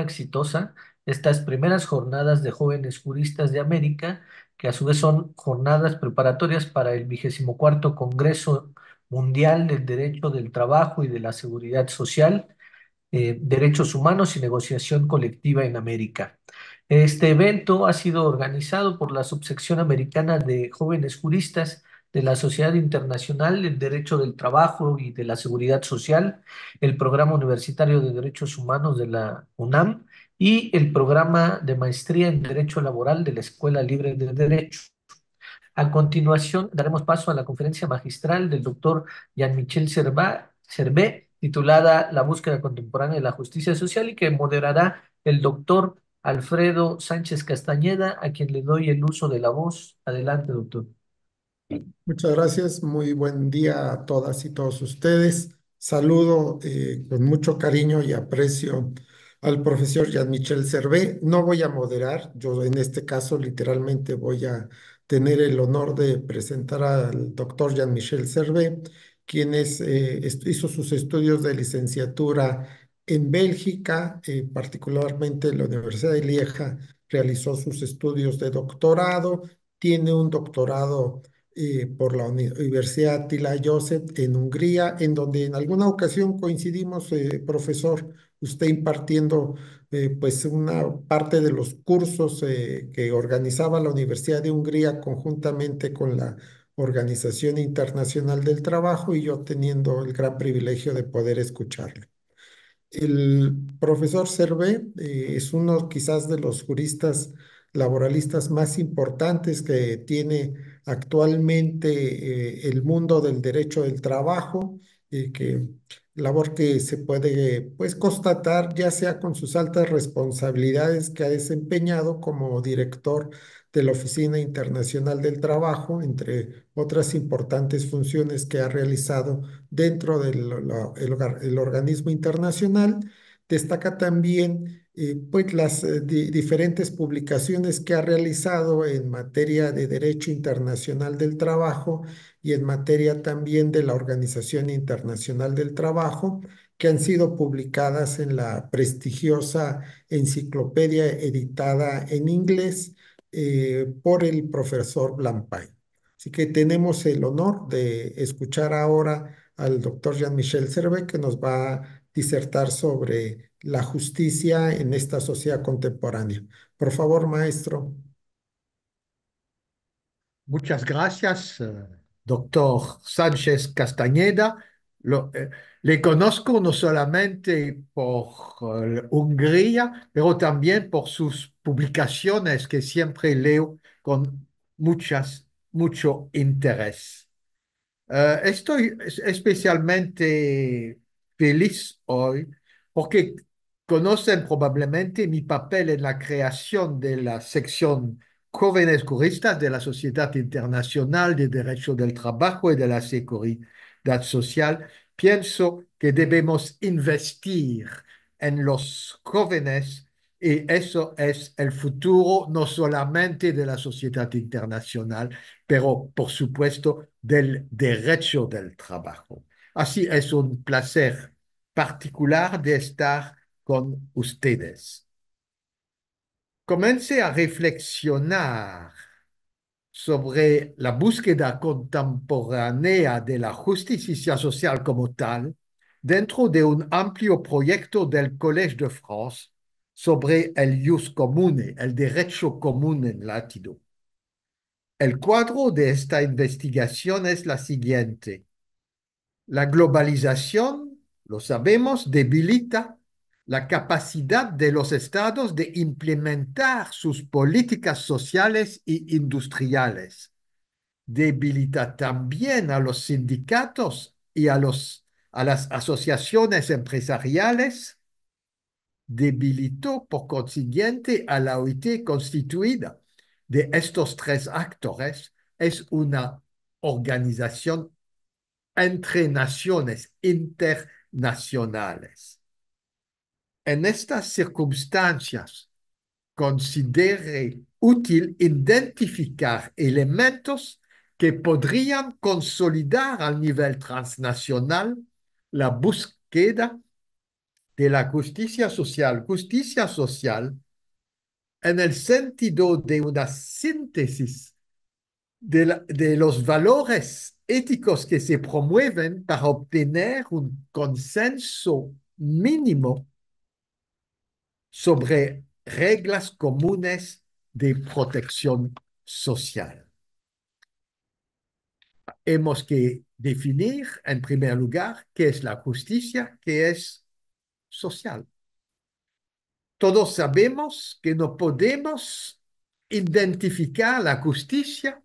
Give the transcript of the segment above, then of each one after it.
exitosa estas primeras jornadas de jóvenes juristas de América, que a su vez son jornadas preparatorias para el vigésimo cuarto Congreso Mundial del Derecho del Trabajo y de la Seguridad Social, eh, Derechos Humanos y Negociación Colectiva en América. Este evento ha sido organizado por la Subsección Americana de Jóvenes Juristas de la Sociedad Internacional del Derecho del Trabajo y de la Seguridad Social, el Programa Universitario de Derechos Humanos de la UNAM y el Programa de Maestría en Derecho Laboral de la Escuela Libre de Derecho. A continuación, daremos paso a la conferencia magistral del doctor Jean-Michel Cervé, titulada La búsqueda contemporánea de la justicia social y que moderará el doctor Alfredo Sánchez Castañeda, a quien le doy el uso de la voz. Adelante, doctor. Muchas gracias, muy buen día a todas y todos ustedes. Saludo eh, con mucho cariño y aprecio al profesor Jean-Michel Servé. No voy a moderar, yo en este caso literalmente voy a tener el honor de presentar al doctor Jean-Michel Servé, quien eh, hizo sus estudios de licenciatura en Bélgica, eh, particularmente en la Universidad de Lieja, realizó sus estudios de doctorado, tiene un doctorado eh, por la Universidad Tila Josep en Hungría, en donde en alguna ocasión coincidimos, eh, profesor, usted impartiendo eh, pues una parte de los cursos que organizaba la Universidad de Hungría conjuntamente con la Organización Internacional del Trabajo y yo teniendo el gran privilegio de poder escucharle El profesor Servé es uno quizás de los juristas laboralistas más importantes que tiene actualmente eh, el mundo del derecho del trabajo y que labor que se puede pues constatar ya sea con sus altas responsabilidades que ha desempeñado como director de la Oficina Internacional del Trabajo, entre otras importantes funciones que ha realizado dentro del organismo internacional. Destaca también pues las eh, diferentes publicaciones que ha realizado en materia de derecho internacional del trabajo y en materia también de la Organización Internacional del Trabajo, que han sido publicadas en la prestigiosa enciclopedia editada en inglés eh, por el profesor Blampain. Así que tenemos el honor de escuchar ahora al doctor Jean-Michel Servet, que nos va a disertar sobre la justicia en esta sociedad contemporánea. Por favor, maestro. Muchas gracias, eh, doctor Sánchez Castañeda. Lo, eh, le conozco no solamente por eh, Hungría, pero también por sus publicaciones que siempre leo con muchas, mucho interés. estoy especialmente feliz hoy porque conocen probablemente mi papel en la creación de la sección Jóvenes curistas de la Sociedad Internacional de Derecho del Trabajo y de la Seguridad Social. Pienso que debemos investir en los jóvenes y eso es el futuro no solamente de la sociedad internacional, pero por supuesto del derecho del trabajo. Así es un placer particular de estar con ustedes. Comencé a reflexionar sobre la búsqueda contemporánea de la justicia social como tal dentro de un amplio proyecto del Collège de France sobre el jus comune, el derecho común en latido. El cuadro de esta investigación es la siguiente. La globalización, lo sabemos, debilita la capacidad de los estados de implementar sus políticas sociales y industriales. Debilita también a los sindicatos y a, las asociaciones empresariales. Debilitó, por consiguiente, a la OIT constituida de estos tres actores. Es una organización entre naciones internacionales. En estas circunstancias, considere útil identificar elementos que podrían consolidar a nivel transnacional la búsqueda de la justicia social, justicia social en el sentido de una síntesis de, de los valores éticos que se promueven para obtener un consenso mínimo sobre reglas comunes de protección social. Hemos que definir, en primer lugar, qué es la justicia, qué es social. Todos sabemos que no podemos identificar la justicia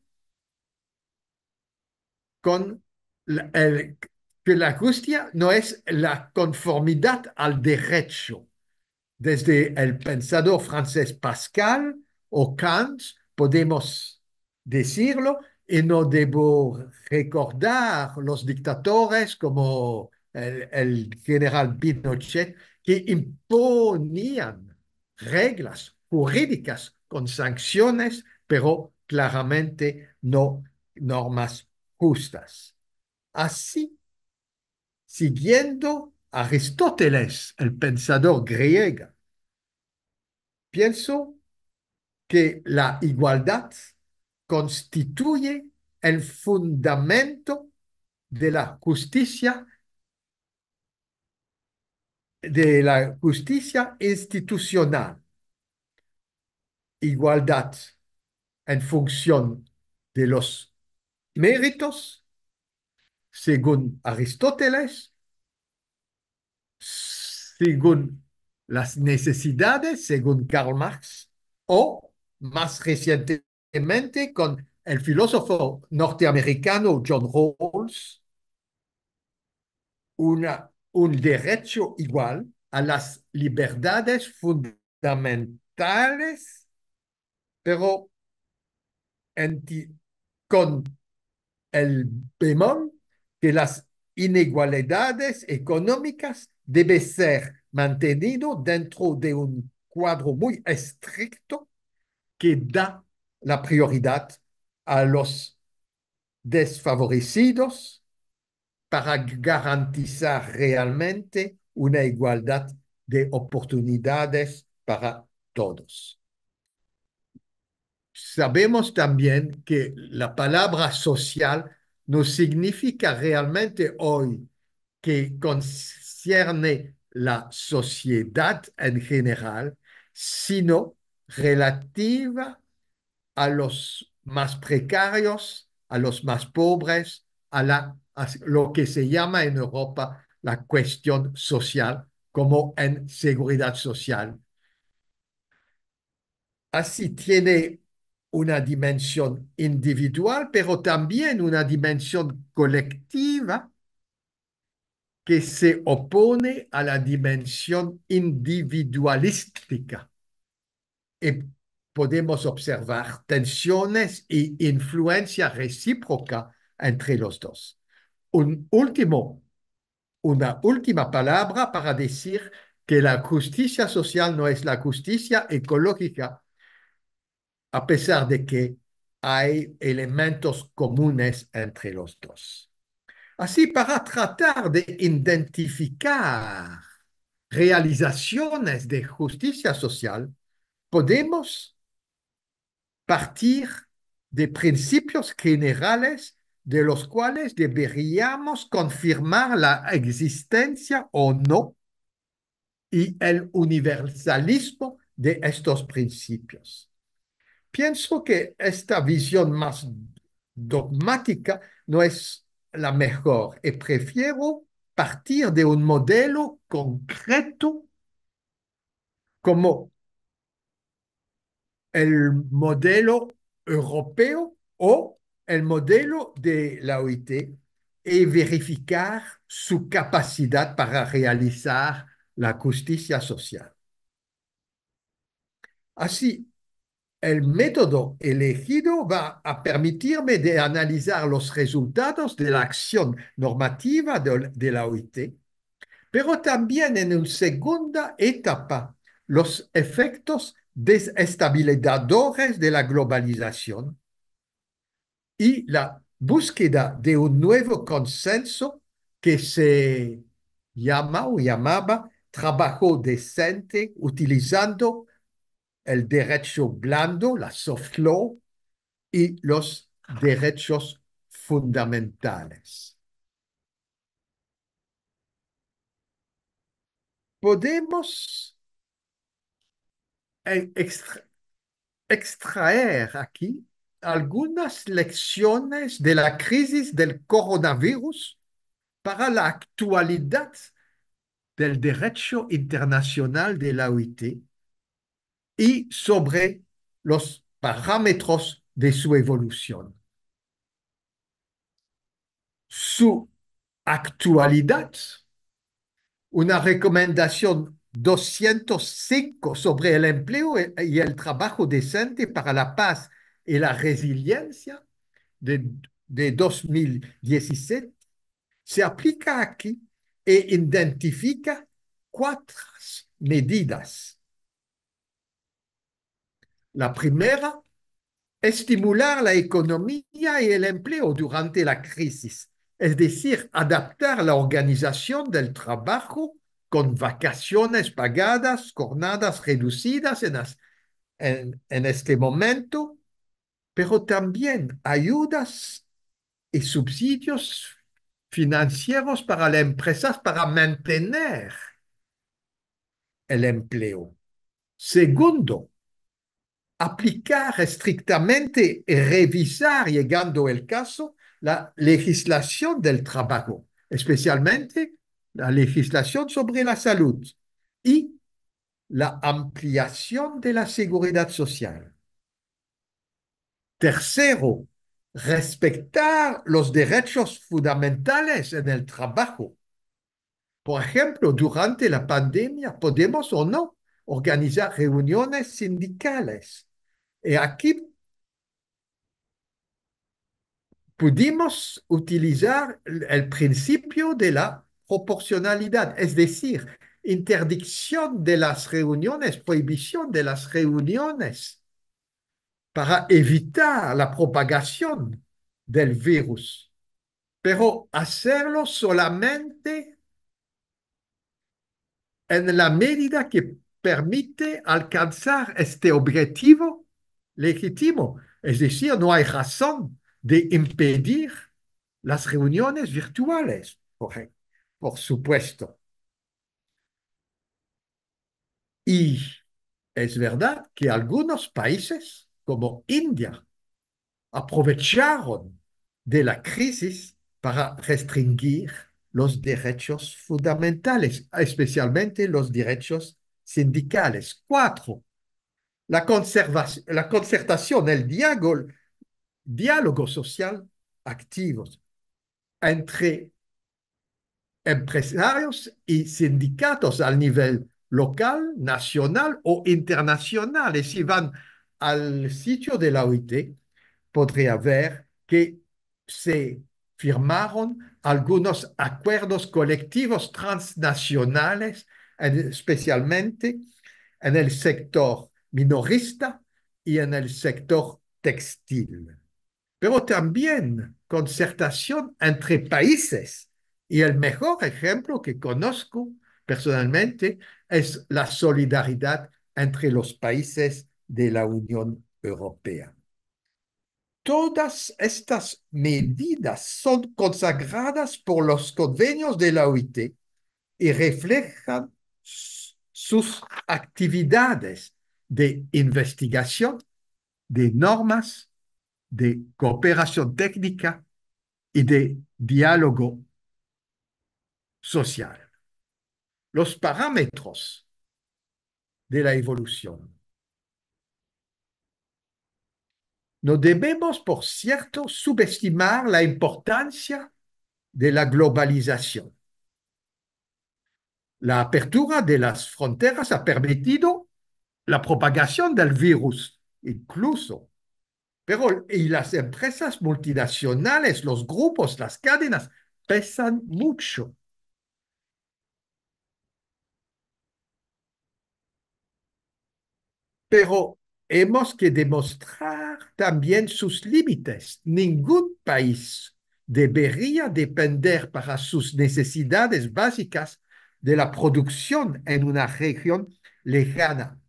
con que la justicia no es la conformidad al derecho. Desde el pensador francés Pascal o Kant podemos decirlo y no debo recordar los dictadores como el, general Pinochet que imponían reglas jurídicas con sanciones, pero claramente no normas justas. Así, siguiendo Aristóteles, el pensador griego, pienso que la igualdad constituye el fundamento de la justicia de la justicia institucional. Igualdad en función de los méritos, según Aristóteles, según las necesidades, según Karl Marx, o más recientemente con el filósofo norteamericano John Rawls, una, un derecho igual a las libertades fundamentales, pero con el Bemón que las inigualdades económicas debe ser mantenido dentro de un cuadro muy estricto que da la prioridad a los desfavorecidos para garantizar realmente una igualdad de oportunidades para todos sabemos también que la palabra social no significa realmente hoy que concierne la sociedad en general, sino relativa a los más precarios, a los más pobres, a, la, lo que se llama en Europa la cuestión social, como en seguridad social. Así tiene una dimensión individual, pero también una dimensión colectiva que se opone a la dimensión individualística. Y podemos observar tensiones e influencia recíproca entre los dos. Un último, una última palabra para decir que la justicia social no es la justicia ecológica a pesar de que hay elementos comunes entre los dos. Así, para tratar de identificar realizaciones de justicia social, podemos partir de principios generales de los cuales deberíamos confirmar la existencia o no y el universalismo de estos principios pienso que esta visión más dogmática no es la mejor y prefiero partir de un modelo concreto como el modelo europeo o el modelo de la OIT y verificar su capacidad para realizar la justicia social. Así, el método elegido va a permitirme de analizar los resultados de la acción normativa de la OIT, pero también en una segunda etapa los efectos desestabilizadores de la globalización y la búsqueda de un nuevo consenso que se llama o llamaba trabajo decente utilizando el derecho blando, la soft law, y los ah. derechos fundamentales. Podemos eh, extraer aquí algunas lecciones de la crisis del coronavirus para la actualidad del derecho internacional de la OIT y sobre los parámetros de su evolución. Su actualidad, una recomendación 205 sobre el empleo y el trabajo decente para la paz y la resiliencia de, de 2017, se aplica aquí e identifica cuatro medidas la primera, estimular la economía y el empleo durante la crisis, es decir, adaptar la organización del trabajo con vacaciones pagadas, jornadas reducidas en, en, este momento, pero también ayudas y subsidios financieros para las empresas para mantener el empleo. Segundo, aplicar estrictamente y revisar, llegando el caso, la legislación del trabajo, especialmente la legislación sobre la salud y la ampliación de la seguridad social. Tercero, respetar los derechos fundamentales en el trabajo. Por ejemplo, durante la pandemia podemos o no organizar reuniones sindicales y eh, aquí pudimos utilizar el principio de la proporcionalidad, es decir, interdicción de las reuniones, prohibición de las reuniones para evitar la propagación del virus, pero hacerlo solamente en la medida que permite alcanzar este objetivo legítimo. Es decir, no hay razón de impedir las reuniones virtuales, por, por supuesto. Y es verdad que algunos países, como India, aprovecharon de la crisis para restringir los derechos fundamentales, especialmente los derechos sindicales. Cuatro la, conservación, la concertación, el diálogo, diálogo social activo entre empresarios y sindicatos a nivel local, nacional o internacional. Y si van al sitio de la OIT, podría ver que se firmaron algunos acuerdos colectivos transnacionales, especialmente en el sector minorista y en el sector textil. Pero también concertación entre países. Y el mejor ejemplo que conozco personalmente es la solidaridad entre los países de la Unión Europea. Todas estas medidas son consagradas por los convenios de la OIT y reflejan sus actividades de investigación, de normas, de cooperación técnica y de diálogo social. Los parámetros de la evolución. No debemos, por cierto, subestimar la importancia de la globalización. La apertura de las fronteras ha permitido la propagación del virus, incluso. Pero y las empresas multinacionales, los grupos, las cadenas, pesan mucho. Pero hemos que demostrar también sus límites. Ningún país debería depender para sus necesidades básicas de la producción en una región lejana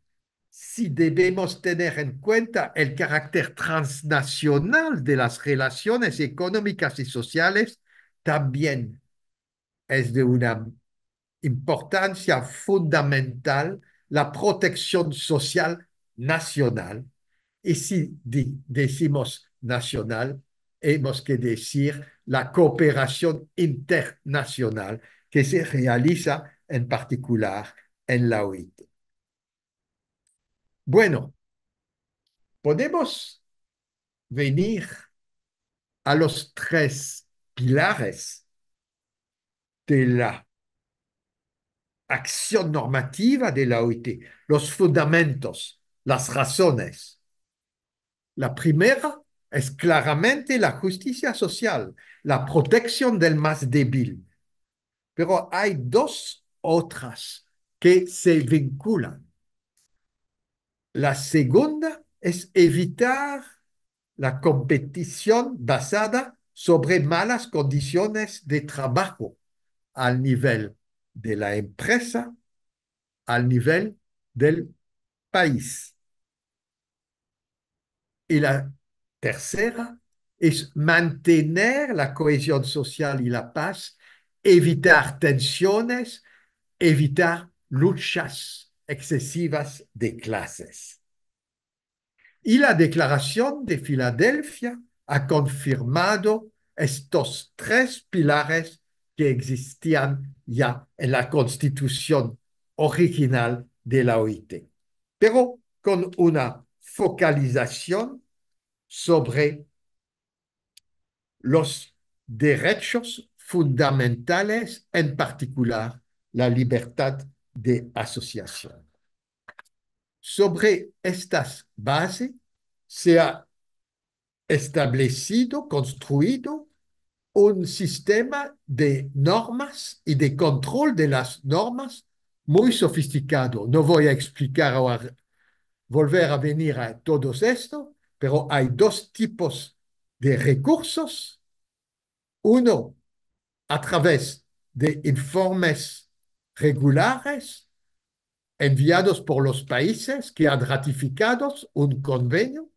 si debemos tener en cuenta el carácter transnacional de las relaciones económicas y sociales, también es de una importancia fundamental la protección social nacional. Y si decimos nacional, hemos que decir la cooperación internacional que se realiza en particular en la OIT. Bueno, podemos venir a los tres pilares de la acción normativa de la OIT, los fundamentos, las razones. La primera es claramente la justicia social, la protección del más débil. Pero hay dos otras que se vinculan. La segunda es evitar la competición basada sobre malas condiciones de trabajo al nivel de la empresa, al nivel del país. Et la tercera es mantener la cohesión social y la paz, evitar tensiones, evitar luchas. excesivas de clases. Y la Declaración de Filadelfia ha confirmado estos tres pilares que existían ya en la constitución original de la OIT, pero con una focalización sobre los derechos fundamentales, en particular la libertad de asociación. Sobre estas bases se ha establecido, construido un sistema de normas y de control de las normas muy sofisticado. No voy a explicar o a volver a venir a todo esto, pero hay dos tipos de recursos. Uno, a través de informes regulares enviados por los países que han ratificado un convenio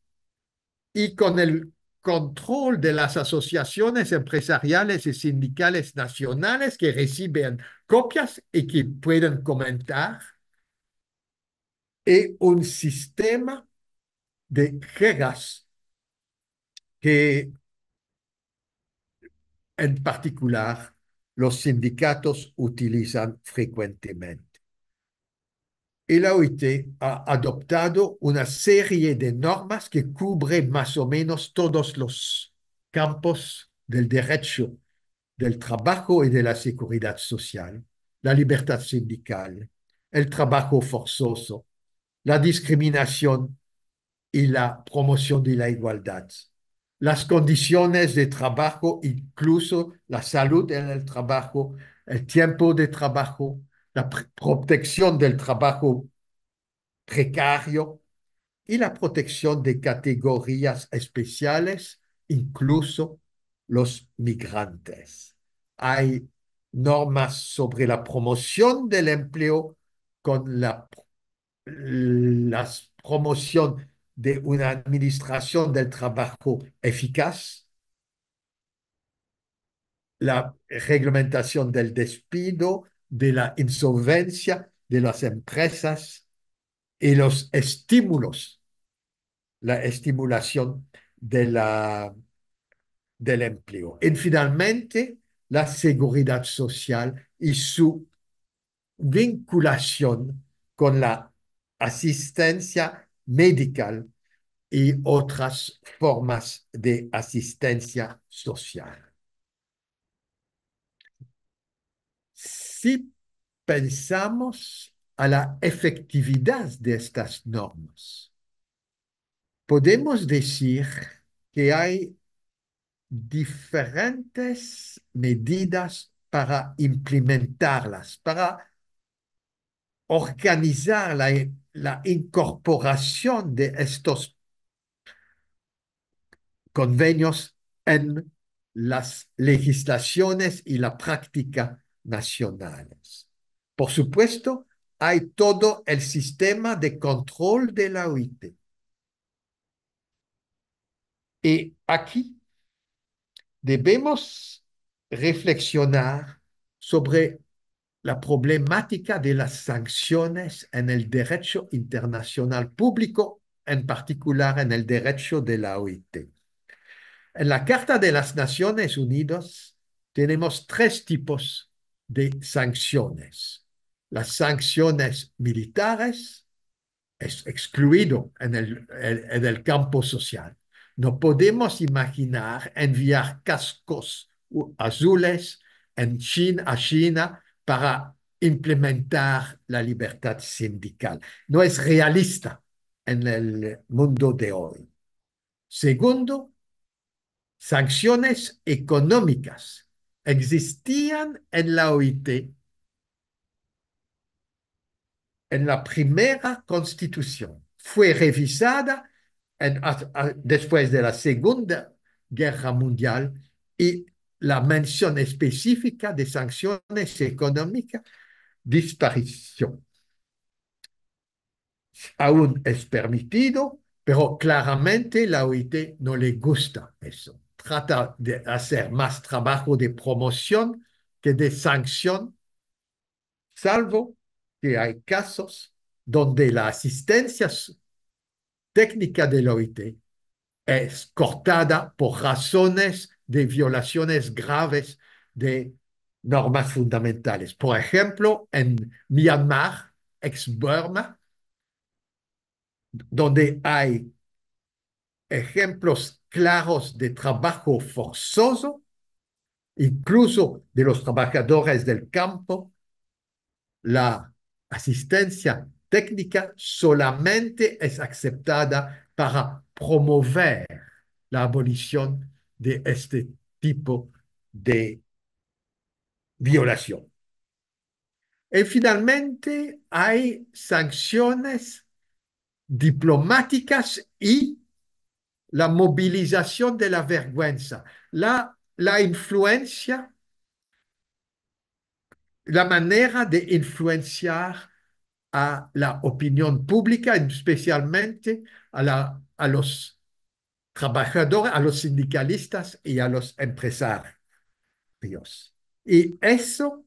y con el control de las asociaciones empresariales y sindicales nacionales que reciben copias y que pueden comentar, y un sistema de reglas que en particular los sindicatos utilizan frecuentemente. El la OIT ha adoptado una serie de normas que cubren más o menos todos los campos del derecho del trabajo y de la seguridad social, la libertad sindical, el trabajo forzoso, la discriminación y la promoción de la igualdad las condiciones de trabajo, incluso la salud en el trabajo, el tiempo de trabajo, la protección del trabajo precario y la protección de categorías especiales, incluso los migrantes. Hay normas sobre la promoción del empleo con la las promoción de una administración del trabajo eficaz, la reglamentación del despido, de la insolvencia de las empresas y los estímulos, la estimulación del empleo. Y finalmente, la seguridad social y su vinculación con la asistencia medical y otras formas de asistencia social. Si pensamos a la efectividad de estas normas, podemos decir que hay diferentes medidas para implementarlas, para organizar la la incorporación de estos convenios en las legislaciones y la práctica nacionales. Por supuesto, hay todo el sistema de control de la OIT. Y aquí debemos reflexionar sobre la problemática de las sanciones en el derecho internacional público, en particular en el derecho de la OIT. En la Carta de las Naciones Unidas tenemos tres tipos de sanciones. Las sanciones militares, es excluido en el, en el campo social. No podemos imaginar enviar cascos azules en China, a China para implementar la libertad sindical. No es realista en el mundo de hoy. Segundo, sanciones económicas existían en la OIT. En la primera constitución fue revisada después de la Segunda Guerra Mundial y la mención específica de sanciones económicas, disparición. Aún es permitido, pero claramente la OIT no le gusta eso. Trata de hacer más trabajo de promoción que de sanción, salvo que hay casos donde la asistencia técnica de la OIT es cortada por razones de violaciones graves de normas fundamentales. Por ejemplo, en Myanmar, ex Burma, donde hay ejemplos claros de trabajo forzoso, incluso de los trabajadores del campo, la asistencia técnica solamente es aceptada para promover la abolición de este tipo de violación. Y eh, finalmente hay sanciones diplomáticas y la movilización de la vergüenza, la, la influencia, la manera de influenciar a la opinión pública, especialmente a, la, a los trabajadores, a los sindicalistas y a los empresarios. Y eso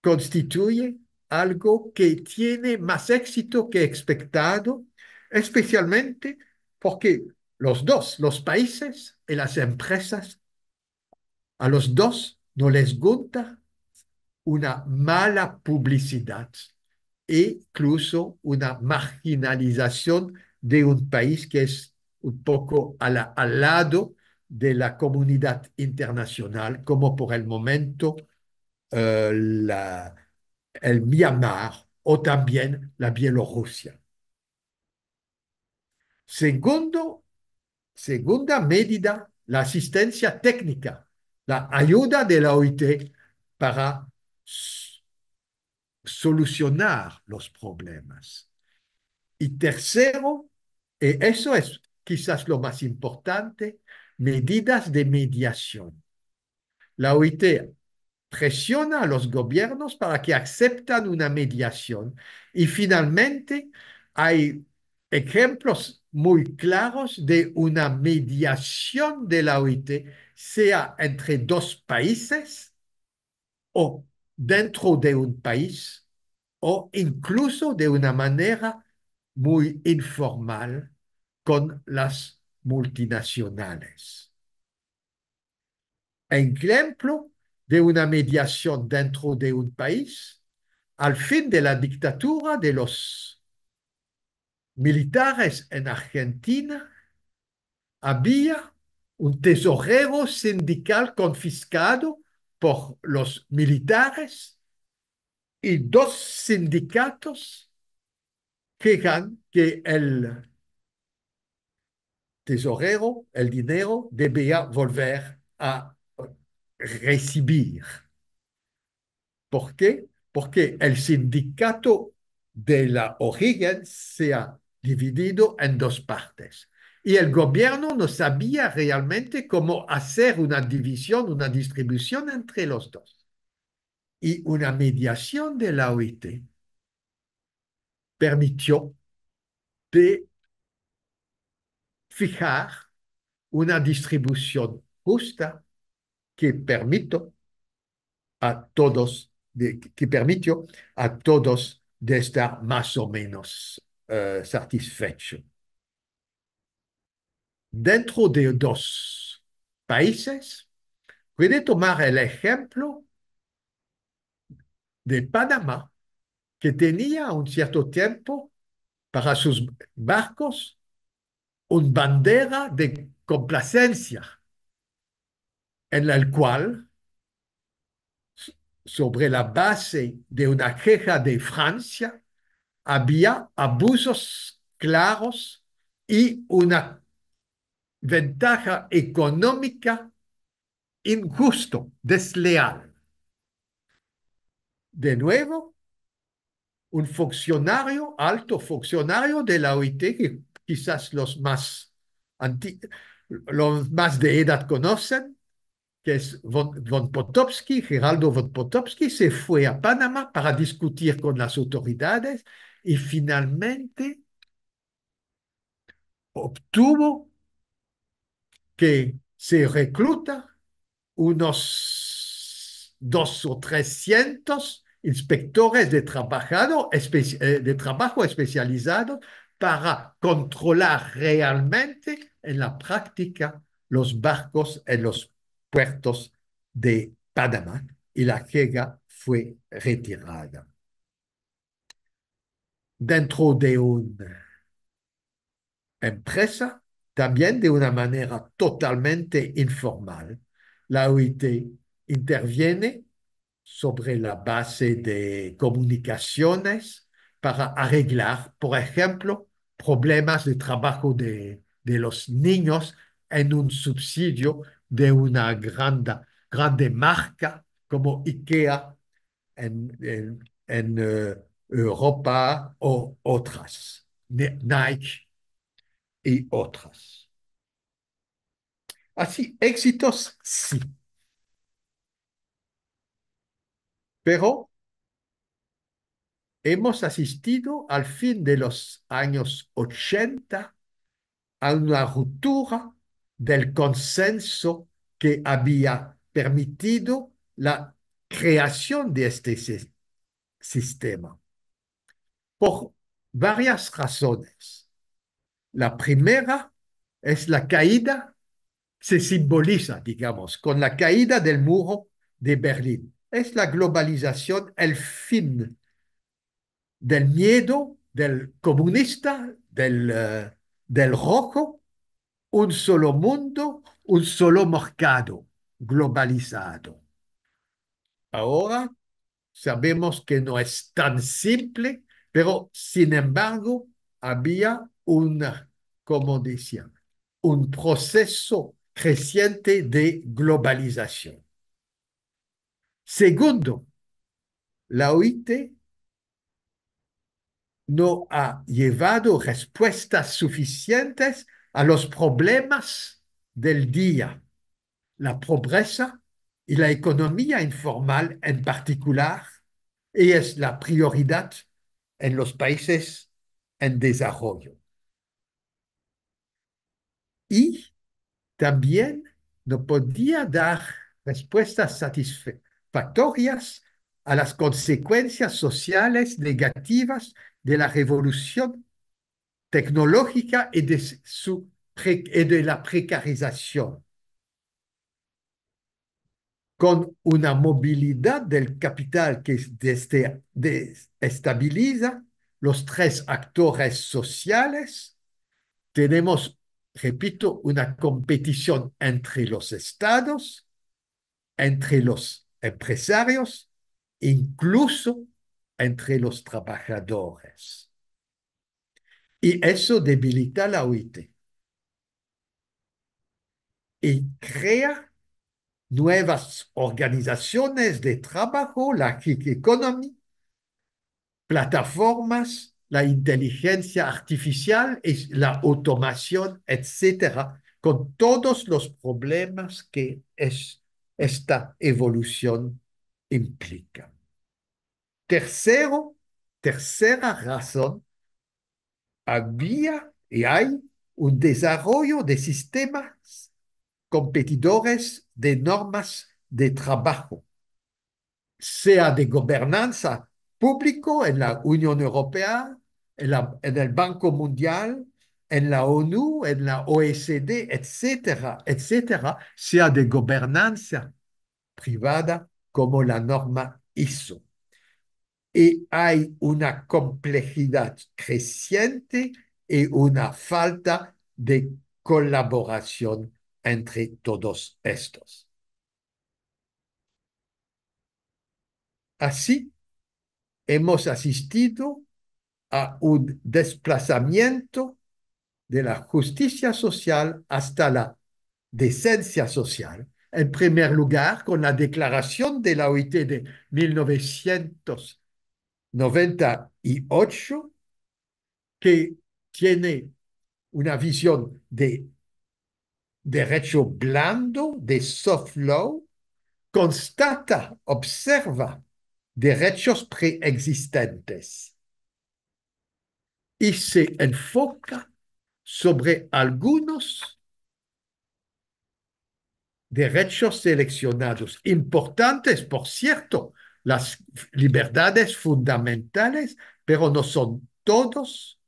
constituye algo que tiene más éxito que expectado, especialmente porque los dos, los países y las empresas, a los dos no les gusta una mala publicidad e incluso una marginalización de un país que es un poco al lado de la comunidad internacional, como por el momento eh, el Myanmar o también la Bielorrusia. Segundo, segunda medida, la asistencia técnica, la ayuda de la OIT para solucionar los problemas. Y tercero, y eh, eso es quizás lo más importante, medidas de mediación. La OIT presiona a los gobiernos para que aceptan una mediación y finalmente hay ejemplos muy claros de una mediación de la OIT, sea entre dos países o dentro de un país o incluso de una manera muy informal con las multinacionales. Ejemplo de una mediación dentro de un país al fin de la dictadura de los militares en Argentina, había un tesorero sindical confiscado por los militares y dos sindicatos que, que el tesorero, el dinero debía volver a recibir. ¿Por qué? Porque el sindicato de la origen se ha dividido en dos partes y el gobierno no sabía realmente cómo hacer una división, una distribución entre los dos. Y una mediación de la OIT permitió de fijar una distribución justa que permita a todos, de, que permitió a todos de estar más o menos eh, satisfechos. Dentro de dos países, puede tomar el ejemplo de Panamá, que tenía un cierto tiempo para sus barcos una bandera de complacencia en la cual, sobre la base de una queja de Francia, había abusos claros y una ventaja económica injusto, desleal. De nuevo, un funcionario, alto funcionario de la OIT quizás los más, los más de edad conocen, que es von, von, Geraldo von Potopsky, se fue a Panamá para discutir con las autoridades y finalmente obtuvo que se reclutan unos dos o trescientos inspectores de, eh, de trabajo especializados para controlar realmente en la práctica los barcos en los puertos de Panamá y la Jega fue retirada. Dentro de una empresa, también de una manera totalmente informal, la OIT interviene sobre la base de comunicaciones para arreglar, por ejemplo, problemas de trabajo de, los niños en un subsidio de una grande, grande marca como IKEA en, eh, Europa o otras, Nike y otras. Así, éxitos sí. Pero hemos asistido al fin de los años 80 a una ruptura del consenso que había permitido la creación de este sistema. Por varias razones. La primera es la caída, se simboliza, digamos, con la caída del muro de Berlín. Es la globalización, el fin del miedo del comunista, del, eh, del rojo, un solo mundo, un solo mercado globalizado. Ahora sabemos que no es tan simple, pero sin embargo había un, como decía un proceso creciente de globalización. Segundo, la OIT no ha llevado respuestas suficientes a los problemas del día, la pobreza y la economía informal en particular, es la prioridad en los países en desarrollo. Y también no podía dar respuestas satisfactorias a las consecuencias sociales negativas de la revolución tecnológica y de, la precarización, con una movilidad del capital que desestabiliza los tres actores sociales, tenemos, repito, una competición entre los estados, entre los empresarios incluso entre los trabajadores. Y eso debilita la OIT. Y crea nuevas organizaciones de trabajo, la gig economy, plataformas, la inteligencia artificial, la automación, etc., con todos los problemas que es esta evolución implica. Tercero, tercera razón, había y hay un desarrollo de sistemas competidores de normas de trabajo, sea de gobernanza público en la Unión Europea, en, el Banco Mundial, en la ONU, en la OECD, etcétera, etcétera, sea de gobernanza privada como la norma ISO. Y hay una complejidad creciente y una falta de colaboración entre todos estos. Así, hemos asistido a un desplazamiento de la justicia social hasta la decencia social en primer lugar con la declaración de la OIT de 1998, que tiene una visión de derecho blando, de soft law, constata, observa derechos preexistentes y se enfoca sobre algunos derechos seleccionados, importantes, por cierto, las libertades fundamentales, pero no son todos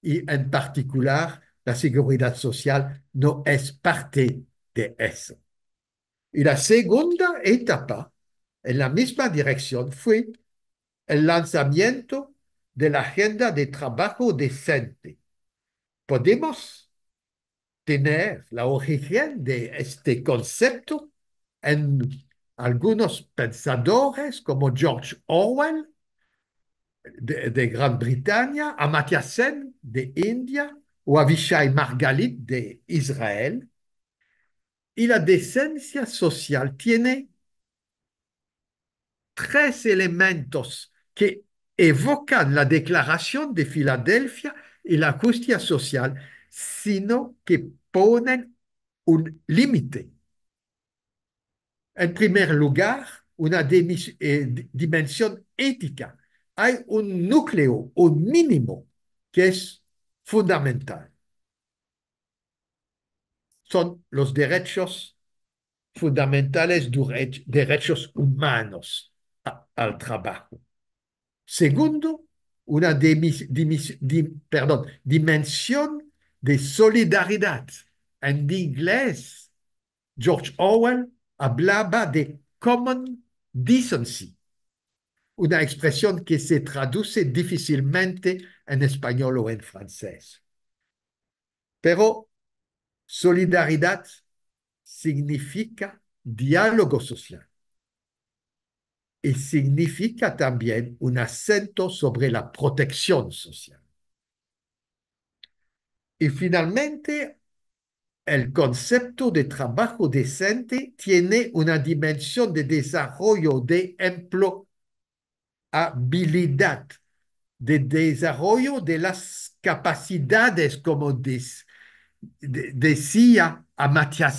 y en particular la seguridad social no es parte de eso. Y la segunda etapa en la misma dirección fue el lanzamiento de la agenda de trabajo decente. Podemos tener la origen de este concepto en algunos pensadores como George Orwell de, Gran Bretaña, Amartya Sen de India o Avishai Margalit de Israel. Y la decencia social tiene tres elementos que evocan la Declaración de Filadelfia y la justicia social sino que ponen un límite. En primer lugar, una eh, dimensión ética. Hay un núcleo, un mínimo, que es fundamental. Son los derechos fundamentales, derechos humanos al trabajo. Segundo, una perdón, dimensión de solidaridad. En inglés, George Orwell hablaba de common decency, una expresión que se traduce difícilmente en español o en francés. Pero solidaridad significa diálogo social y significa también un acento sobre la protección social. Y finalmente, el concepto de trabajo decente tiene una dimensión de desarrollo de empleabilidad, de desarrollo de las capacidades, como decía Amatya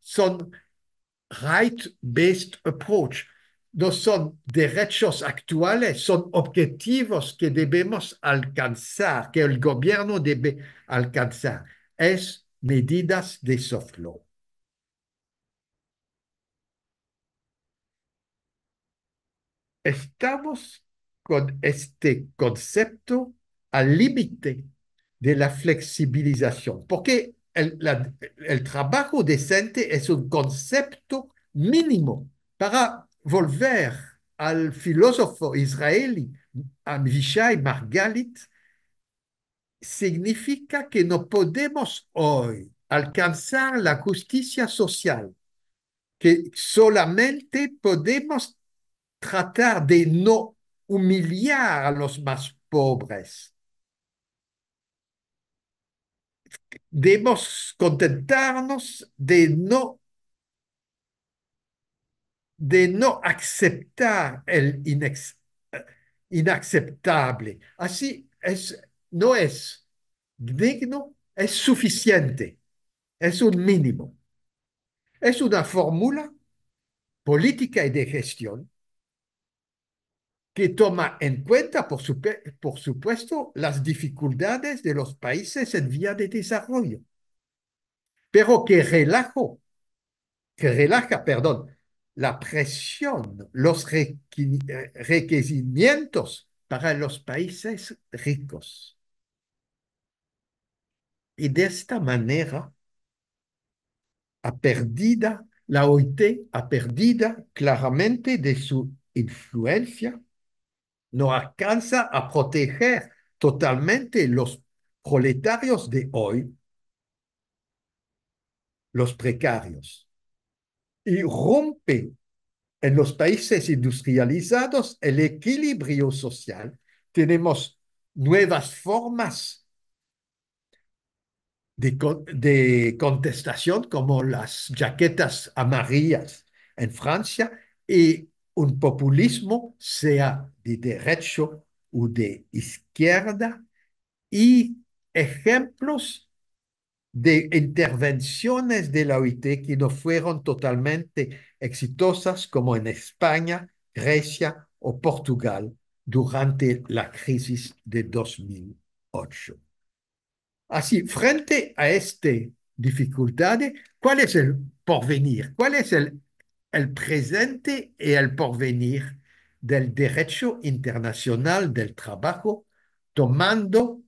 Son right-based approach, no son derechos actuales, son objetivos que debemos alcanzar, que el gobierno debe alcanzar. Es medidas de soft law. Estamos con este concepto al límite de la flexibilización, porque el, el trabajo decente es un concepto mínimo para volver al filósofo israelí Vishai Margalit significa que no podemos hoy alcanzar la justicia social, que solamente podemos tratar de no humillar a los más pobres. Debemos contentarnos de no de no aceptar el eh, inaceptable. Así es, no es digno, es suficiente, es un mínimo. Es una fórmula política y de gestión que toma en cuenta, por, supuesto, las dificultades de los países en vía de desarrollo, pero que relajo, que relaja, perdón, la presión, los eh, requerimientos para los países ricos. Y de esta manera, ha perdido, la OIT ha perdido claramente de su influencia, no alcanza a proteger totalmente los proletarios de hoy, los precarios y rompe en los países industrializados el equilibrio social. Tenemos nuevas formas de, de contestación como las jaquetas amarillas en Francia y un populismo sea de derecho o de izquierda y ejemplos de intervenciones de la OIT que no fueron totalmente exitosas, como en España, Grecia o Portugal durante la crisis de 2008. Así, frente a estas dificultades, ¿cuál es el porvenir? ¿Cuál es el, el presente y el porvenir del derecho internacional del trabajo tomando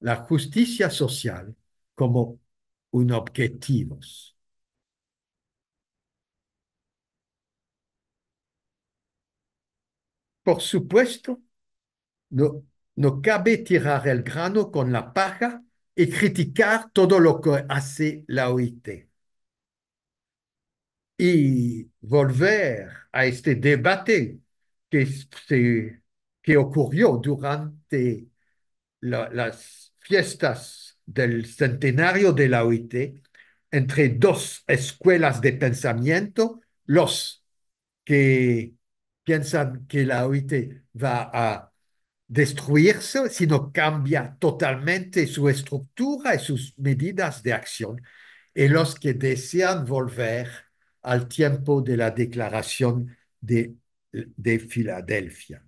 la justicia social como objetivos. Por supuesto, no, cabe tirar el grano con la paja y criticar todo lo que hace la OIT. Y volver a este debate que, se, que ocurrió durante las fiestas del centenario de la OIT entre dos escuelas de pensamiento, los que piensan que la OIT va a destruirse, sino cambia totalmente su estructura y sus medidas de acción, y los que desean volver al tiempo de la declaración de, de Filadelfia.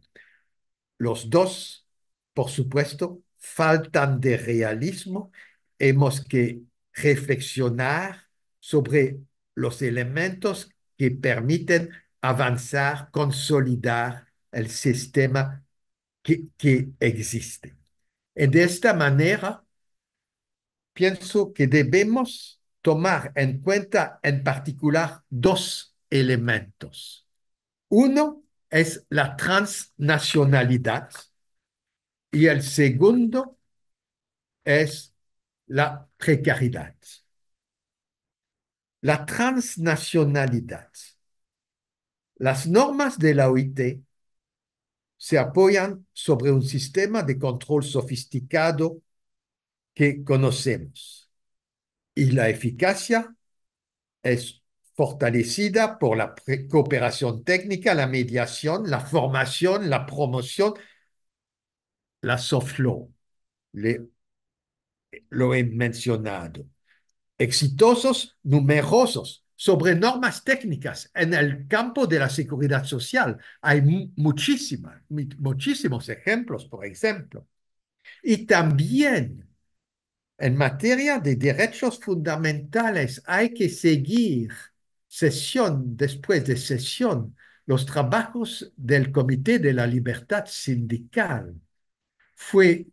Los dos, por supuesto, faltan de realismo, hemos que reflexionar sobre los elementos que permiten avanzar, consolidar el sistema que, existe. Y de esta manera, pienso que debemos tomar en cuenta en particular dos elementos. Uno es la transnacionalidad, y el segundo es la precariedad. La transnacionalidad. Las normas de la OIT se apoyan sobre un sistema de control sofisticado que conocemos y la eficacia es fortalecida por la cooperación técnica, la mediación, la formación, la promoción la soft law. lo he mencionado. Exitosos, numerosos, sobre normas técnicas en el campo de la seguridad social. Hay muchísimas, muchísimos ejemplos, por ejemplo. Y también en materia de derechos fundamentales hay que seguir sesión después de sesión los trabajos del Comité de la Libertad Sindical fue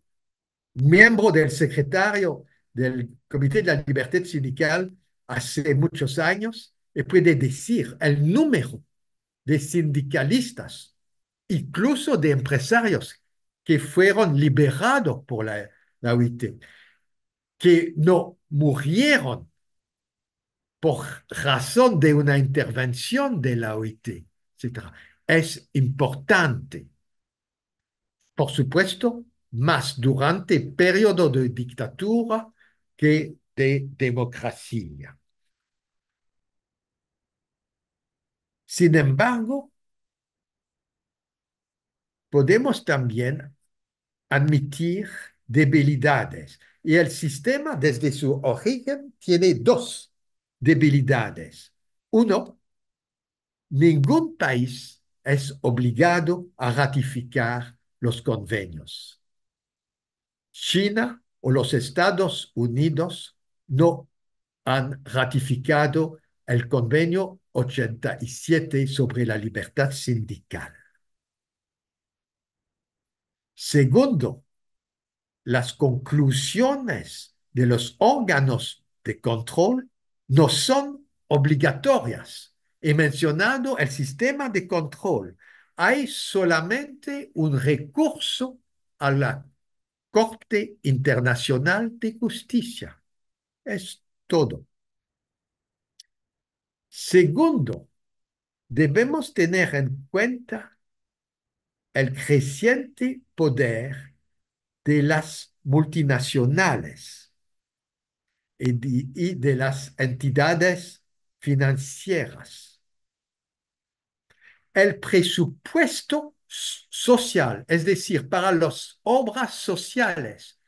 miembro del secretario del Comité de la Libertad Sindical hace muchos años y puede decir el número de sindicalistas, incluso de empresarios que fueron liberados por la, OIT, que no murieron por razón de una intervención de la OIT, etc. Es importante. Por supuesto, más durante periodo de dictadura que de democracia. Sin embargo, podemos también admitir debilidades y el sistema desde su origen tiene dos debilidades. Uno, ningún país es obligado a ratificar los convenios. China o los Estados Unidos no han ratificado el convenio 87 sobre la libertad sindical. Segundo, las conclusiones de los órganos de control no son obligatorias. He mencionado el sistema de control. Hay solamente un recurso a la Corte Internacional de Justicia. Es todo. Segundo, debemos tener en cuenta el creciente poder de las multinacionales y de, las entidades financieras. El presupuesto social, es decir, para las obras sociales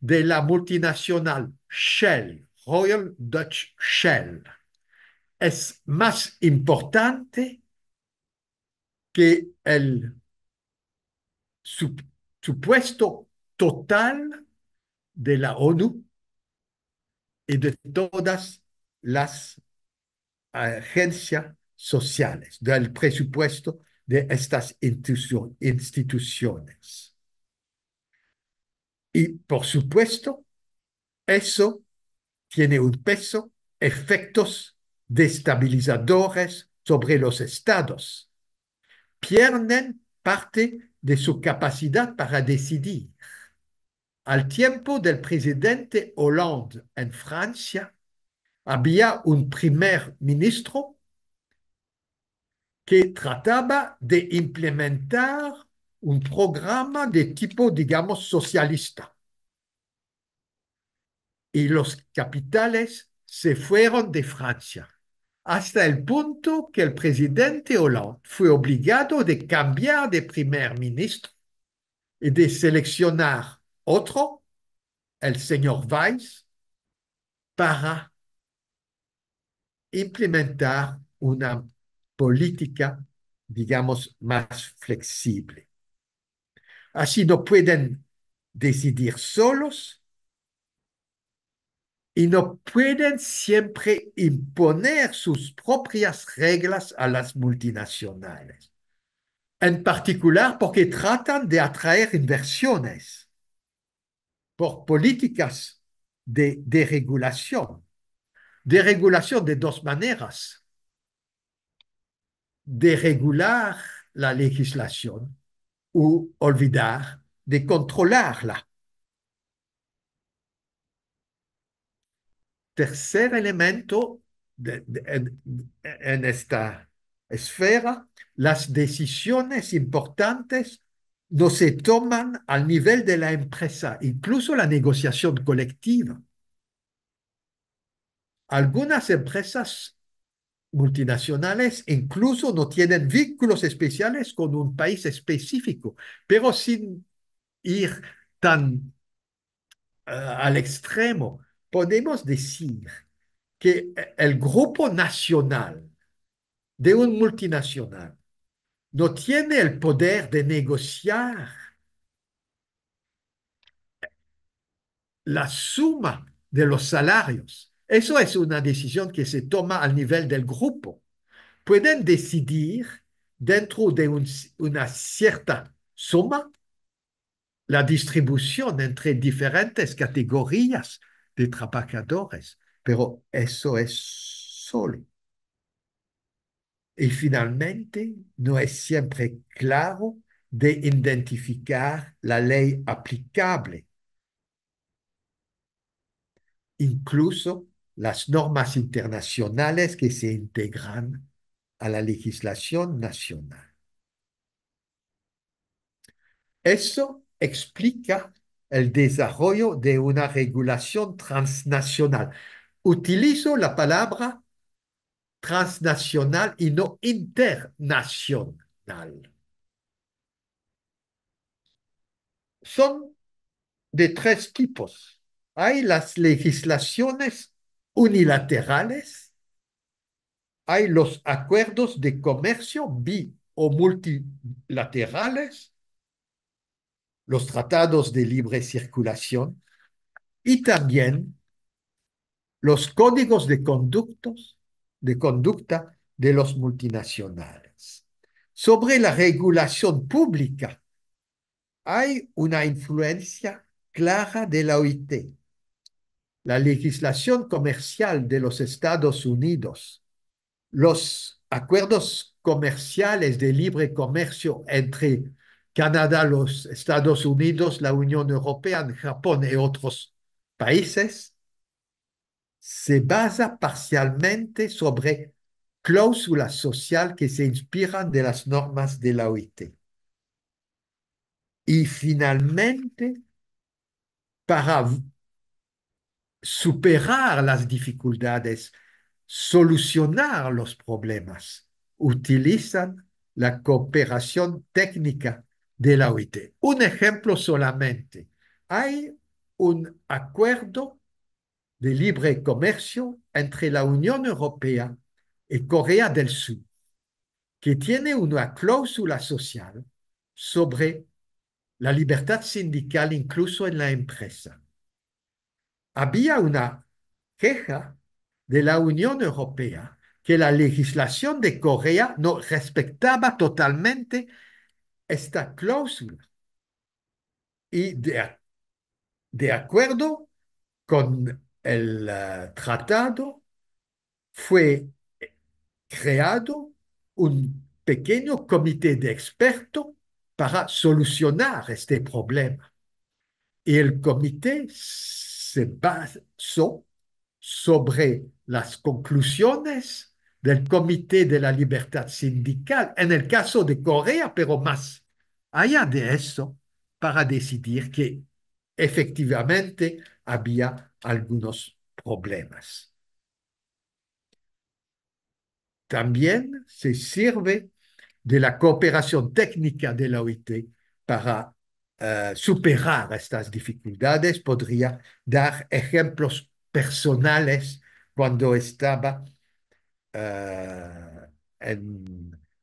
de la multinacional Shell, Royal Dutch Shell, es más importante que el supuesto total de la ONU y de todas las agencias sociales, del presupuesto de estas instituciones. Y por supuesto, eso tiene un peso, efectos destabilizadores sobre los estados. Pierden parte de su capacidad para decidir. Al tiempo del presidente Hollande en Francia, había un primer ministro que trataba de implementar un programa de tipo, digamos, socialista. Y los capitales se fueron de Francia, hasta el punto que el presidente Hollande fue obligado de cambiar de primer ministro y de seleccionar otro, el señor Weiss, para implementar una política, digamos, más flexible. Así no pueden decidir solos y no pueden siempre imponer sus propias reglas a las multinacionales, en particular porque tratan de atraer inversiones por políticas de, deregulación. de regulación de dos maneras de regular la legislación o olvidar de controlarla. Tercer elemento en esta esfera, las decisiones importantes no se toman al nivel de la empresa, incluso la negociación colectiva. Algunas empresas multinacionales incluso no tienen vínculos especiales con un país específico, pero sin ir tan eh, al extremo, podemos decir que eh, el grupo nacional de un multinacional no tiene el poder de negociar la suma de los salarios eso es una decisión que se toma al nivel del grupo. Pueden decidir dentro de una cierta suma la distribución entre diferentes categorías de trabajadores, pero eso es solo. Y finalmente, no es siempre claro de identificar la ley aplicable. Incluso las normas internacionales que se integran a la legislación nacional. Eso explica el desarrollo de una regulación transnacional. Utilizo la palabra transnacional y no internacional. Son de tres tipos. Hay las legislaciones unilaterales, hay los acuerdos de comercio bi o multilaterales, los tratados de libre circulación y también los códigos de, conductos, de conducta de los multinacionales. Sobre la regulación pública hay una influencia clara de la OIT, la legislación comercial de los Estados Unidos, los acuerdos comerciales de libre comercio entre Canadá, los Estados Unidos, la Unión Europea, Japón y otros países, se basa parcialmente sobre cláusulas sociales que se inspiran de las normas de la OIT. Y finalmente, para superar las dificultades, solucionar los problemas. Utilizan la cooperación técnica de la OIT. Un ejemplo solamente. Hay un acuerdo de libre comercio entre la Unión Europea y Corea del Sur, que tiene una cláusula social sobre la libertad sindical incluso en la empresa había una queja de la Unión Europea que la legislación de Corea no respetaba totalmente esta cláusula. Y de, acuerdo con el eh, tratado, fue creado un pequeño comité de expertos para solucionar este problema. Y el comité se basó sobre las conclusiones del Comité de la Libertad Sindical, en el caso de Corea, pero más allá de eso, para decidir que efectivamente había algunos problemas. También se sirve de la cooperación técnica de la OIT para eh, superar estas dificultades. Podría dar ejemplos personales cuando estaba eh,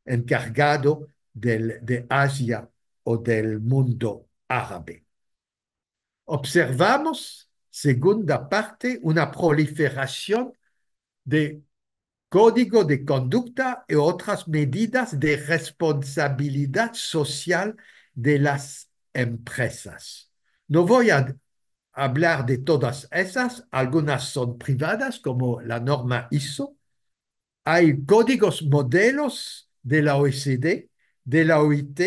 encargado de Asia o del mundo árabe. Observamos, segunda parte, una proliferación de código de conducta y otras medidas de responsabilidad social de las empresas. No voy a hablar de todas esas, algunas son privadas como la norma ISO. Hay códigos modelos de la OECD, de la OIT,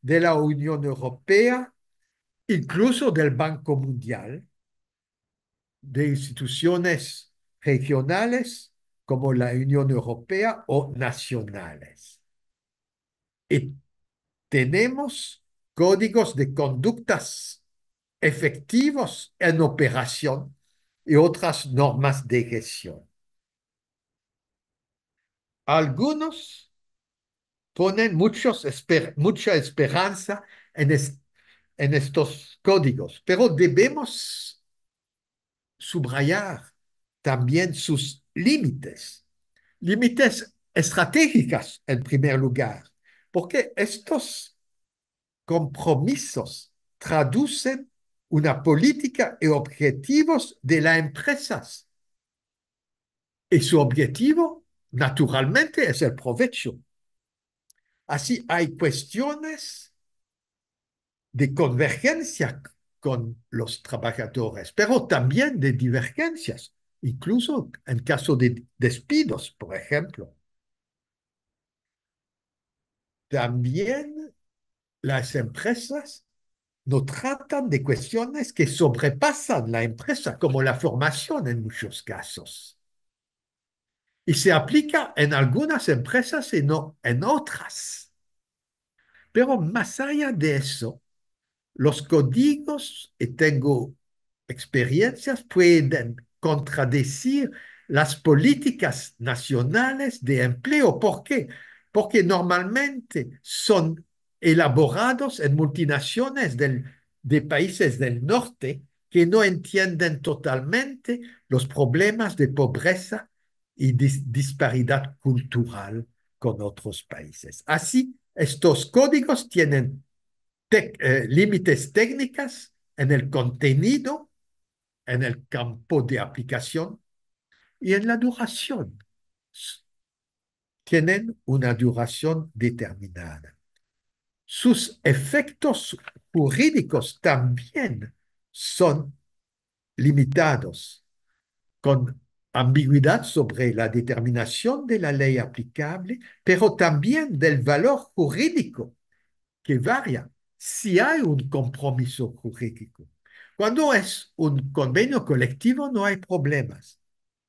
de la Unión Europea, incluso del Banco Mundial, de instituciones regionales como la Unión Europea o nacionales. Y tenemos códigos de conductas efectivos en operación y otras normas de gestión. Algunos ponen muchos mucha esperanza en, en estos códigos, pero debemos subrayar también sus límites, límites estratégicas en primer lugar, porque estos compromisos traducen una política y e objetivos de las empresas. Y su objetivo, naturalmente, es el provecho. Así hay cuestiones de convergencia con los trabajadores, pero también de divergencias, incluso en caso de despidos, por ejemplo. También las empresas no tratan de cuestiones que sobrepasan la empresa, como la formación en muchos casos. Y se aplica en algunas empresas y no en otras. Pero más allá de eso, los códigos, y tengo experiencias, pueden contradecir las políticas nacionales de empleo. ¿Por qué? Porque normalmente son elaborados en multinaciones de países del norte que no entienden totalmente los problemas de pobreza y disparidad cultural con otros países. Así, estos códigos tienen eh, límites técnicas en el contenido, en el campo de aplicación y en la duración. Tienen una duración determinada sus efectos jurídicos también son limitados, con ambigüedad sobre la determinación de la ley aplicable, pero también del valor jurídico, que varía si hay un compromiso jurídico. Cuando es un convenio colectivo no hay problemas,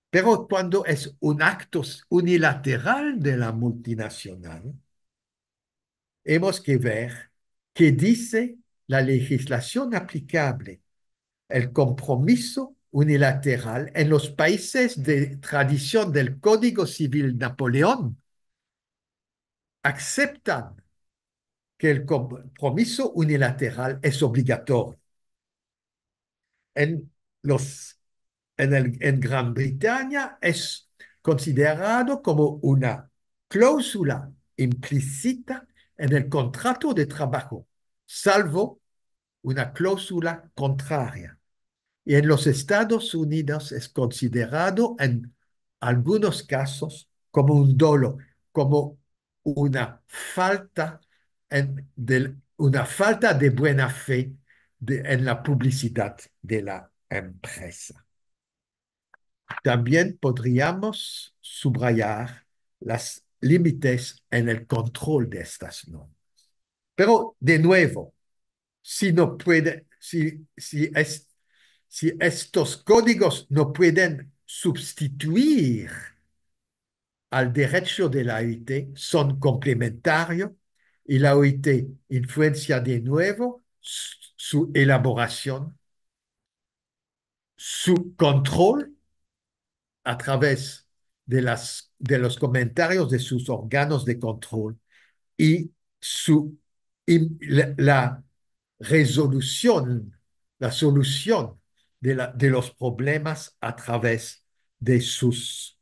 pero cuando es un acto unilateral de la multinacional, hemos que ver qué dice la legislación aplicable, el compromiso unilateral en los países de tradición del Código Civil Napoleón aceptan que el compromiso unilateral es obligatorio. En, los, en Gran Bretaña es considerado como una cláusula implícita en el contrato de trabajo, salvo una cláusula contraria. Y en los Estados Unidos es considerado en algunos casos como un dolo, como una falta, en, de, una falta de buena fe de, en la publicidad de la empresa. También podríamos subrayar las límites en el control de estas normas. Pero de nuevo, si no si, si, es, si estos códigos no pueden sustituir al derecho de la OIT, son complementarios y la OIT influencia de nuevo su elaboración, su control a través de las de los comentarios de sus órganos de control y su la, resolución, la solución de, la, de los problemas a través de, sus,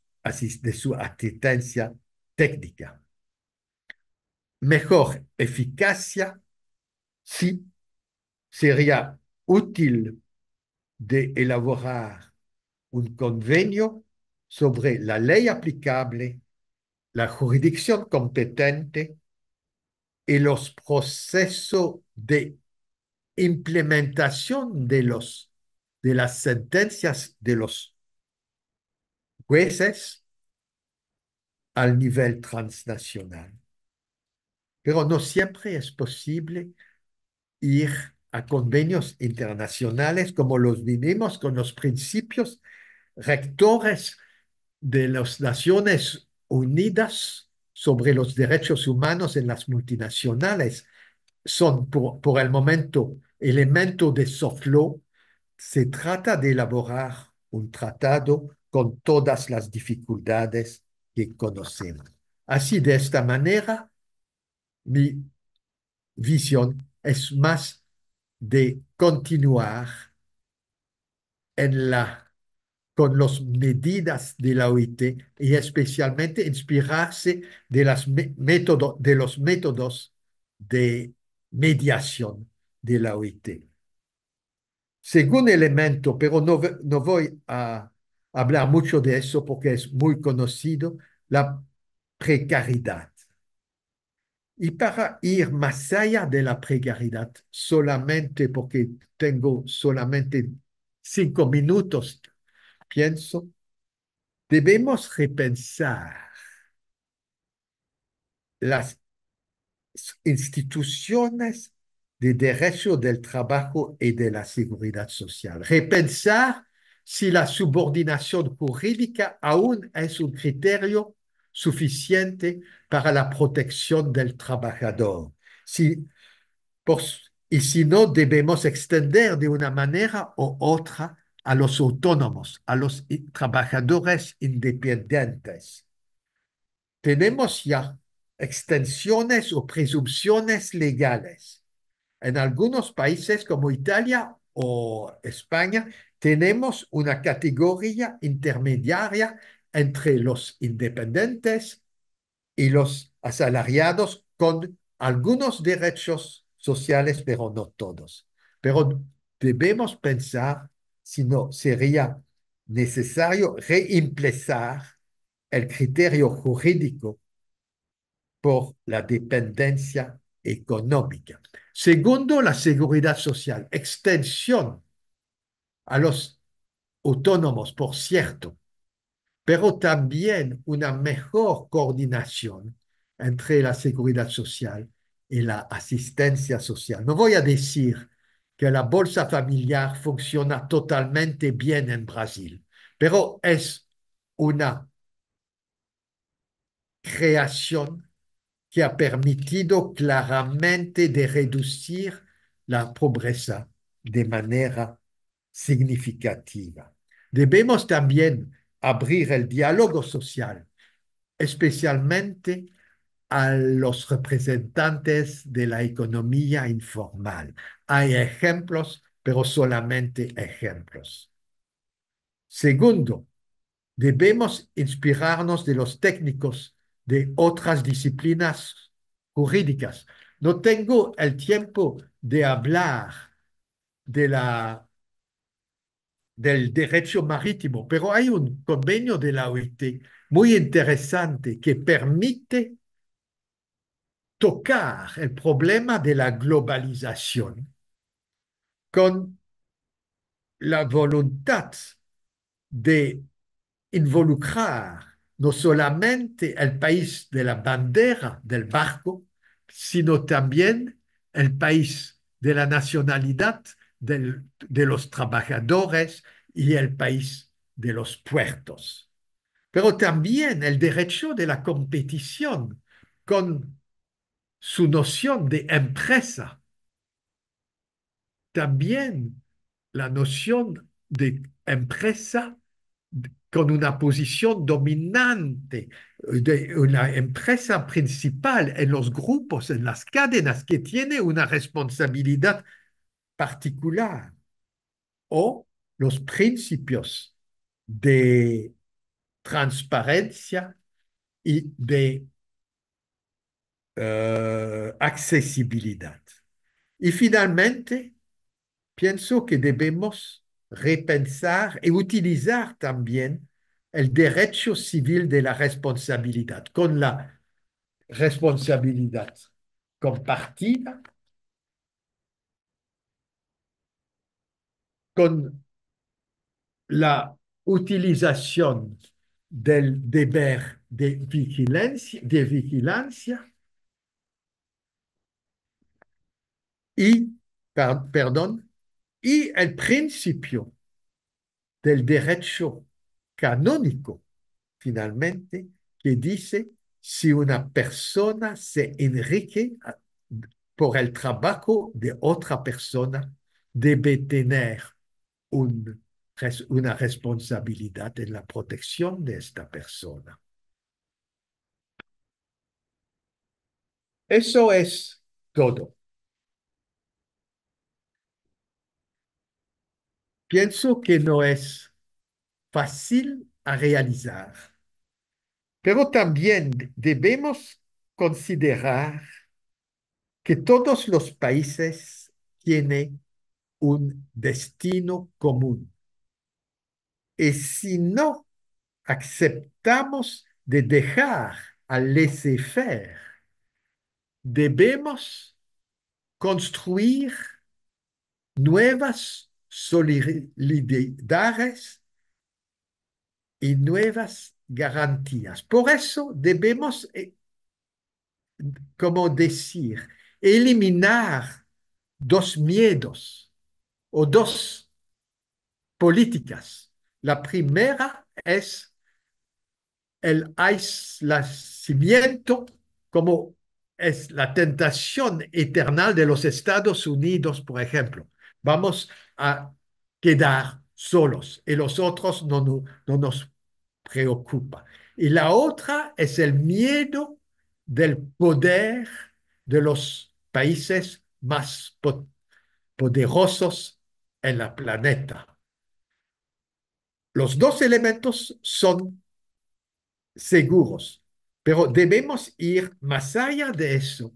de su asistencia técnica. Mejor eficacia sí sería útil de elaborar un convenio sobre la ley aplicable, la jurisdicción competente y los procesos de implementación de, los, de las sentencias de los jueces al nivel transnacional. Pero no siempre es posible ir a convenios internacionales como los vivimos con los principios rectores de las Naciones Unidas sobre los derechos humanos en las multinacionales son por, el momento elemento de soft law. Se trata de elaborar un tratado con todas las dificultades que conocemos. Así, de esta manera, mi visión es más de continuar en la con las medidas de la OIT y especialmente inspirarse de, las de los métodos de mediación de la OIT. Según elemento, pero no, no voy a hablar mucho de eso porque es muy conocido, la precariedad. Y para ir más allá de la precariedad, solamente porque tengo solamente cinco minutos pienso, debemos repensar las instituciones de derecho del trabajo y de la seguridad social. Repensar si la subordinación jurídica aún es un criterio suficiente para la protección del trabajador. Si, y si no, debemos extender de una manera u otra a los autónomos, a los trabajadores independientes. Tenemos ya extensiones o presunciones legales. En algunos países como Italia o España tenemos una categoría intermediaria entre los independientes y los asalariados con algunos derechos sociales, pero no todos. Pero debemos pensar sino sería necesario reemplazar el criterio jurídico por la dependencia económica. Segundo, la seguridad social, extensión a los autónomos, por cierto, pero también una mejor coordinación entre la seguridad social y la asistencia social. No voy a decir que la bolsa familiar funciona totalmente bien en Brasil, pero es una creación que ha permitido claramente de reducir la pobreza de manera significativa. Debemos también abrir el diálogo social, especialmente a los representantes de la economía informal. Hay ejemplos, pero solamente ejemplos. Segundo, debemos inspirarnos de los técnicos de otras disciplinas jurídicas. No tengo el tiempo de hablar de la, del derecho marítimo, pero hay un convenio de la OIT muy interesante que permite tocar el problema de la globalización con la voluntad de involucrar no solamente el país de la bandera del barco, sino también el país de la nacionalidad de los trabajadores y el país de los puertos. Pero también el derecho de la competición con su noción de empresa, también la noción de empresa con una posición dominante eh, de una empresa principal en los grupos, en las cadenas, que tiene una responsabilidad particular, o los principios de transparencia y de Euh, accesibilidad. Y finalmente, pienso que debemos repensar y utilizar también el derecho civil de la responsabilidad, con la responsabilidad compartida, con la utilización del deber de vigilancia y, perdón, y el principio del derecho canónico, finalmente, que dice, si una persona se enrique por el trabajo de otra persona, debe tener un, una responsabilidad en la protección de esta persona. Eso es todo. pienso que no es fácil a realizar. Pero también debemos considerar que todos los países tienen un destino común. Y si no aceptamos de dejar al laissez faire debemos construir nuevas solidaridades y nuevas garantías. Por eso debemos, eh, como decir, eliminar dos miedos o dos políticas. La primera es el aislamiento como es la tentación eterna de los Estados Unidos, por ejemplo. Vamos quedar solos y los otros no, nos preocupa. Y la otra es el miedo del poder de los países más poderosos en la planeta. Los dos elementos son seguros, pero debemos ir más allá de eso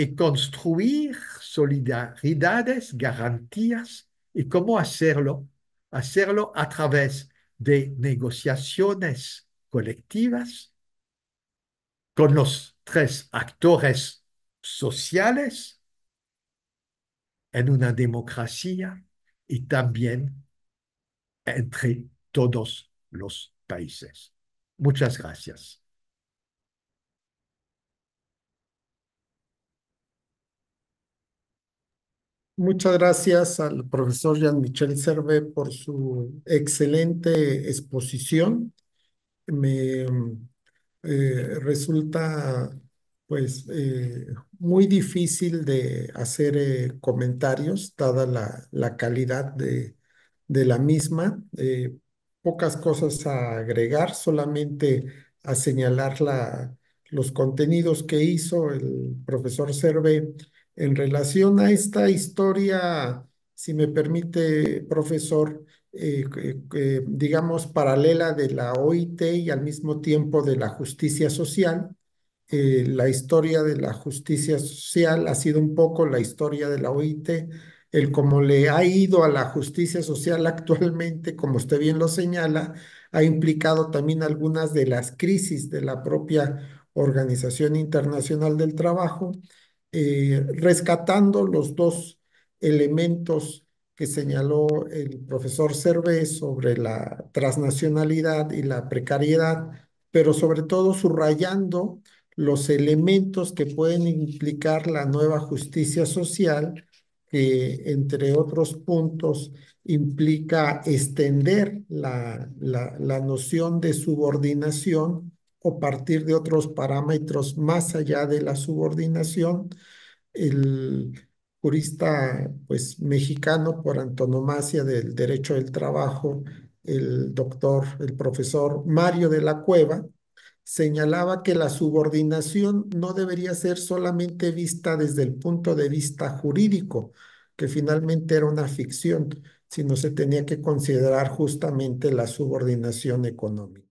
y construir solidaridades, garantías y cómo hacerlo, hacerlo a través de negociaciones colectivas con los tres actores sociales en una democracia y también entre todos los países. Muchas gracias. Muchas gracias al profesor Jean-Michel Servet por su excelente exposición. Me eh, resulta pues eh, muy difícil de hacer eh, comentarios dada la, calidad de, la misma. pocas cosas a agregar, solamente a señalar los contenidos que hizo el profesor Servet en relación a esta historia, si me permite, profesor, eh, eh, eh, digamos, paralela de la OIT y al mismo tiempo de la justicia social, la historia de la justicia social ha sido un poco la historia de la OIT, el cómo le ha ido a la justicia social actualmente, como usted bien lo señala, ha implicado también algunas de las crisis de la propia Organización Internacional del Trabajo eh, rescatando los dos elementos que señaló el profesor Cervés sobre la transnacionalidad y la precariedad, pero sobre todo subrayando los elementos que pueden implicar la nueva justicia social, que entre otros puntos implica extender la, la noción de subordinación o partir de otros parámetros más allá de la subordinación, el jurista pues, mexicano por antonomasia del derecho del trabajo, el doctor, el profesor Mario de la Cueva, señalaba que la subordinación no debería ser solamente vista desde el punto de vista jurídico, que finalmente era una ficción, sino se tenía que considerar justamente la subordinación económica.